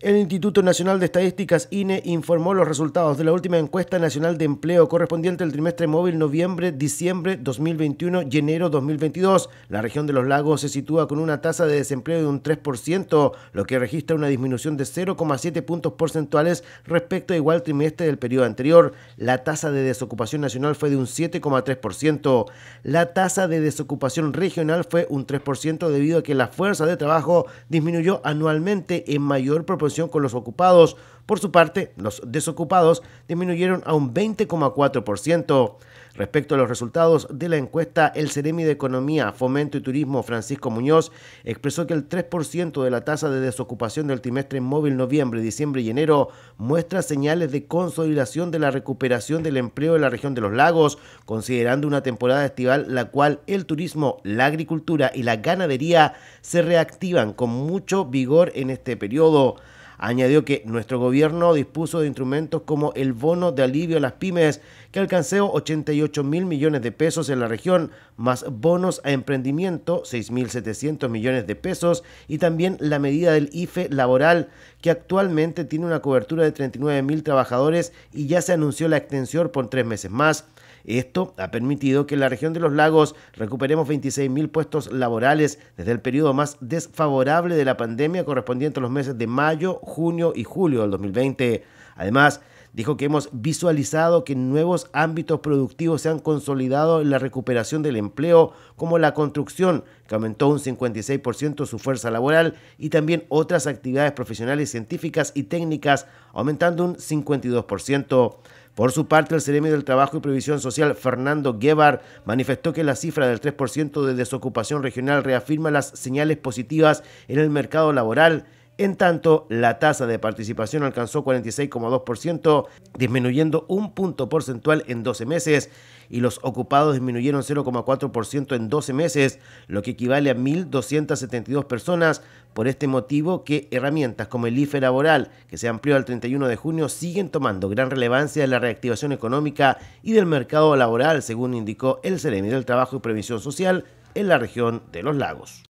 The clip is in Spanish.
El Instituto Nacional de Estadísticas INE informó los resultados de la última encuesta nacional de empleo correspondiente al trimestre móvil noviembre-diciembre 2021 y enero 2022. La región de los lagos se sitúa con una tasa de desempleo de un 3%, lo que registra una disminución de 0,7 puntos porcentuales respecto a igual trimestre del periodo anterior. La tasa de desocupación nacional fue de un 7,3%. La tasa de desocupación regional fue un 3% debido a que la fuerza de trabajo disminuyó anualmente en mayor proporción con los ocupados por su parte, los desocupados disminuyeron a un 20,4%. Respecto a los resultados de la encuesta, el Ceremi de Economía, Fomento y Turismo Francisco Muñoz expresó que el 3% de la tasa de desocupación del trimestre móvil noviembre, diciembre y enero muestra señales de consolidación de la recuperación del empleo en la región de los lagos, considerando una temporada estival la cual el turismo, la agricultura y la ganadería se reactivan con mucho vigor en este periodo. Añadió que nuestro gobierno dispuso de instrumentos como el bono de alivio a las pymes, que alcanzó 88 mil millones de pesos en la región, más bonos a emprendimiento, 6.700 millones de pesos, y también la medida del IFE laboral, que actualmente tiene una cobertura de 39 mil trabajadores y ya se anunció la extensión por tres meses más. Esto ha permitido que en la región de los lagos recuperemos 26.000 puestos laborales desde el periodo más desfavorable de la pandemia correspondiente a los meses de mayo, junio y julio del 2020. Además, Dijo que hemos visualizado que nuevos ámbitos productivos se han consolidado en la recuperación del empleo, como la construcción, que aumentó un 56% su fuerza laboral, y también otras actividades profesionales científicas y técnicas, aumentando un 52%. Por su parte, el Ceremio del Trabajo y Previsión Social, Fernando Guevar, manifestó que la cifra del 3% de desocupación regional reafirma las señales positivas en el mercado laboral en tanto, la tasa de participación alcanzó 46,2%, disminuyendo un punto porcentual en 12 meses, y los ocupados disminuyeron 0,4% en 12 meses, lo que equivale a 1.272 personas. Por este motivo, que herramientas como el IFE laboral, que se amplió al 31 de junio, siguen tomando gran relevancia en la reactivación económica y del mercado laboral, según indicó el Ceremi del Trabajo y Previsión Social en la región de los lagos.